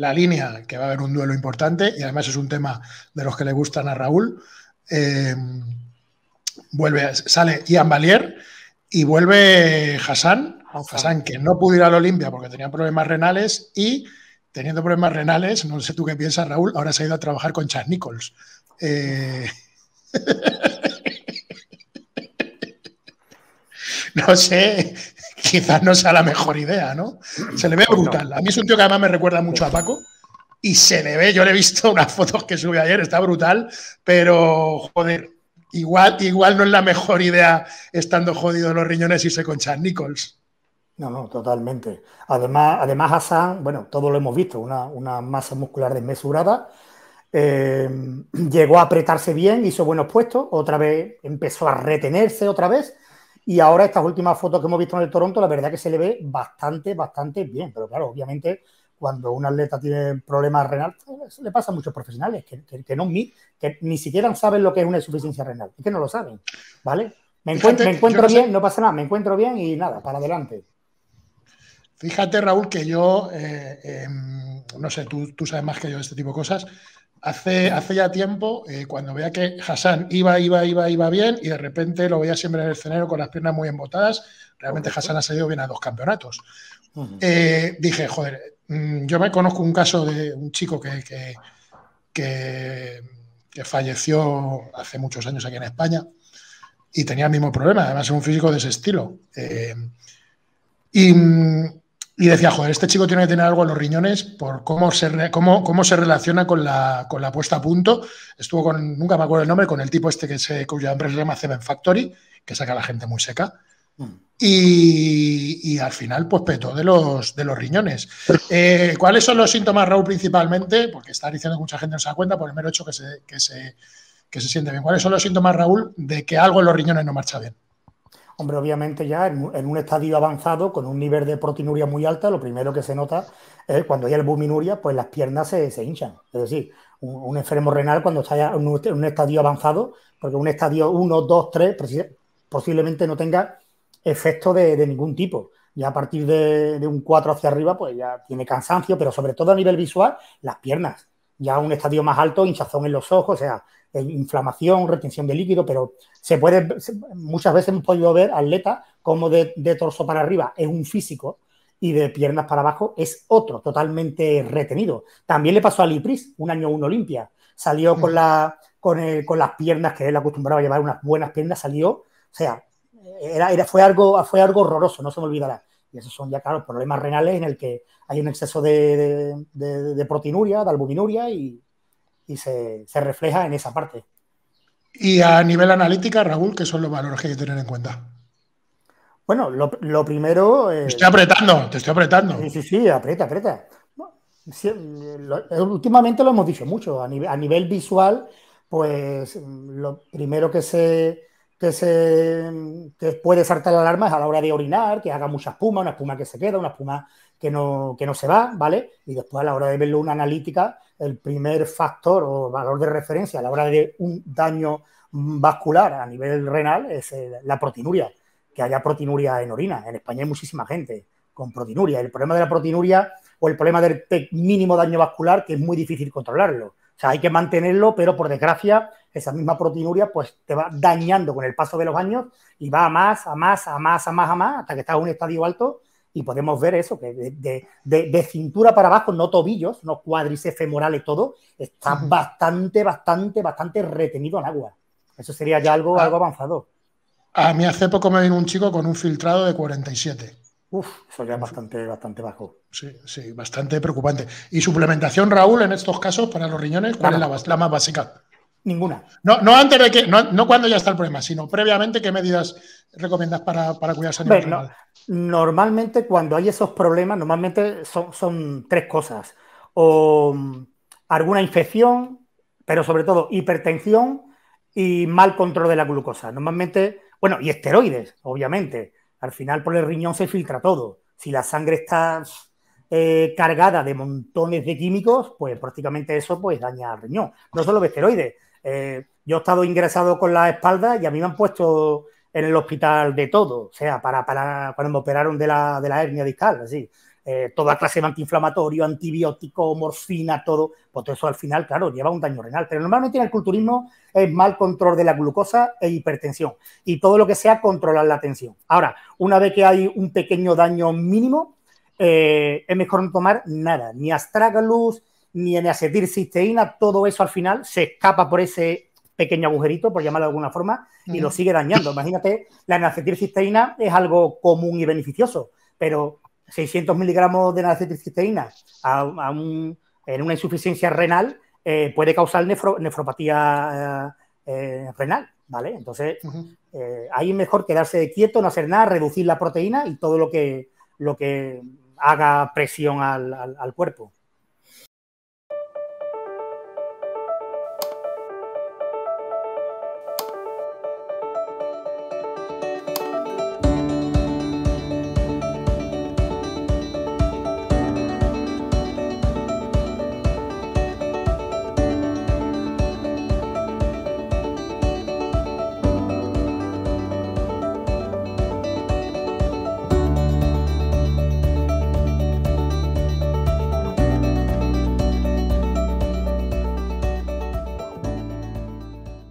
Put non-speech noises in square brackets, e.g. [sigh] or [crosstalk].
la línea, que va a haber un duelo importante, y además es un tema de los que le gustan a Raúl. Eh, vuelve, sale Ian Valier y vuelve Hassan. Hassan, que no pudo ir al Olimpia porque tenía problemas renales y teniendo problemas renales, no sé tú qué piensas, Raúl, ahora se ha ido a trabajar con Charles Nichols. Eh, [laughs] no sé quizás no sea la mejor idea, ¿no? Se le ve brutal. A mí es un tío que además me recuerda mucho a Paco y se le ve, yo le he visto [laughs] unas fotos que sube ayer, está brutal, pero joder, igual, igual no es la mejor idea estando jodido los riñones y con Chad Nichols. No, no, totalmente. Además, además bueno, todos lo hemos visto, una, masa muscular desmesurada. Eh, [clears throat] llegó a apretarse bien, hizo buenos puestos, otra vez empezó a retenerse otra vez y ahora estas últimas fotos que hemos visto en el Toronto, la verdad que se le ve bastante, bastante bien. Pero claro, obviamente cuando un atleta tiene problemas renales, pues, le pasa a muchos profesionales que, que, que ni siquiera saben lo que es una insuficiencia renal, es que no lo saben, ¿vale? Me, encuentro bien, no pasa nada, me encuentro bien y nada, para adelante. Fíjate, Raúl, que yo, eh, em, no sé, tú, tú, sabes más que yo de este tipo de cosas, Hace, ya tiempo, eh, cuando veía que Hassan iba, iba, iba, iba bien y de repente lo veía siempre en el escenario con las piernas muy embotadas, realmente Hassan ha salido bien a dos campeonatos. Eh, dije, joder, mm, yo me conozco un caso de un chico que, que, falleció hace muchos años aquí en España y tenía el mismo problema, además es un físico de ese estilo. Eh, y mm, y decía, joder, este chico tiene que tener algo en los riñones por cómo se, cómo, cómo se relaciona con la, puesta a punto. Estuvo con, nunca me acuerdo el nombre, con el tipo este que se, cuya empresa se llama Seven Factory, que saca a la gente muy seca. Hmm. Y, al final, pues petó de los, de los riñones. Eh, ¿Cuáles son los síntomas, Raúl, principalmente? Porque está diciendo que mucha gente no se da cuenta por el mero hecho que se, que se, que se siente bien. ¿Cuáles son los síntomas, Raúl, de que algo en los riñones no marcha bien? Hombre, obviamente ya en, un estadio avanzado, con un nivel de proteinuria muy alta, lo primero que se nota es cuando hay albuminuria, pues las piernas se, se hinchan. Es decir, un, enfermo renal cuando está ya en un, estadio avanzado, porque un estadio 1, 2, 3 posiblemente no tenga efecto de, ningún tipo. Ya a partir de, de un 4 hacia arriba, pues ya tiene cansancio, pero sobre todo a nivel visual, las piernas ya un estadio más alto, hinchazón en los ojos, o sea, inflamación, retención de líquido, pero se puede, muchas veces hemos podido ver atletas como de, torso para arriba es un físico y de piernas para abajo es otro, totalmente retenido. También le pasó a Lipris, un año uno Olimpia, salió con, mm. la, con, las piernas, que él acostumbraba a llevar unas buenas piernas, salió, o sea, era, fue, algo, fue algo horroroso, no se me olvidará. Y esos son ya, claro, problemas renales en el que hay un exceso de, proteinuria, de albuminuria y, se, refleja en esa parte. Y a nivel analítica, Raúl, ¿qué son los valores que hay que tener en cuenta? Bueno, lo, primero... Eh, estoy apretando, te estoy apretando. Sí, sí, sí, aprieta, aprieta. Eh, últimamente lo hemos dicho mucho, a nivel visual, pues mm, lo primero que se, que, se, puede saltar la alarma es a la hora de orinar, que haga mucha espuma, una espuma que se queda, una espuma que no, que no se va, ¿vale? Y después a la hora de verlo una analítica, el primer factor o valor de referencia a la hora de un daño vascular a nivel renal es eh, la proteinuria, que haya proteinuria en orina. En España hay muchísima gente con proteinuria. El problema de la proteinuria o el problema del mínimo daño vascular que es muy difícil controlarlo. O sea, hay que mantenerlo, pero por desgracia esa misma proteinuria pues te va dañando con el paso de los años y va a más, a más, a más, a más, a más, hasta que estás en un estadio alto y podemos ver eso, que de, cintura para abajo, no tobillos, no cuádriceps femorales, todo, está bastante, bastante, bastante retenido en agua. Eso sería ya algo, ah. algo avanzado. A mí hace poco me vino un chico con un filtrado de 47. Uf, eso ya es bastante, bastante bajo. Sí, sí, bastante preocupante. ¿Y suplementación, Raúl, en estos casos para los riñones, cuál es la, la más básica? Ninguna. No, no antes de que, no, no, cuando ya está el problema, sino previamente, ¿qué medidas recomiendas para, para cuidarse a nivel Normalmente cuando hay esos problemas, normalmente son, son tres cosas. O mm, alguna infección, pero sobre todo hipertensión y mal control de la glucosa. Normalmente, bueno, y esteroides, obviamente. Al final por el riñón se filtra todo. Si la sangre está eh, cargada de montones de químicos, pues prácticamente eso pues daña al riñón. No solo esteroides, eh, yo he estado ingresado con la espalda y a mí me han puesto en el hospital de todo, o sea, para, cuando me operaron de la, de la hernia discal, así. Eh, toda clase de antiinflamatorio, antibiótico, morfina, todo, pues eso al final, claro, lleva un daño renal. Pero normalmente en el culturismo es mal control de la glucosa e hipertensión y todo lo que sea controlar la tensión. Ahora, una vez que hay un pequeño daño mínimo, eh, es mejor no tomar nada, ni astragalus, ni en todo eso al final se escapa por ese pequeño agujerito, por llamarlo de alguna forma, y lo sigue dañando. Imagínate, la acetilcisteína es algo común y beneficioso, pero 600 miligramos de acetilcisteína en una insuficiencia renal eh, puede causar nefropatía eh, eh, renal, ¿vale? Entonces, ahí es mejor quedarse quieto, no hacer nada, reducir la proteína y todo lo que, lo que haga presión al cuerpo.